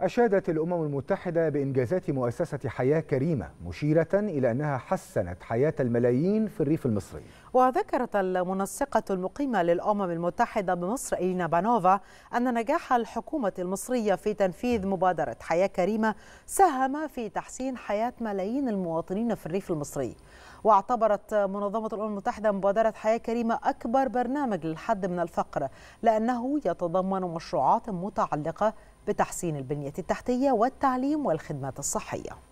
أشادت الأمم المتحدة بإنجازات مؤسسة حياة كريمة مشيرة إلى أنها حسنت حياة الملايين في الريف المصري وذكرت المنسقة المقيمة للأمم المتحدة بمصر إلينا بانوفا أن نجاح الحكومة المصرية في تنفيذ مبادرة حياة كريمة ساهم في تحسين حياة ملايين المواطنين في الريف المصري واعتبرت منظمة الأمم المتحدة مبادرة حياة كريمة أكبر برنامج للحد من الفقر لأنه يتضمن مشروعات متعلقة بتحسين البنية التحتية والتعليم والخدمات الصحية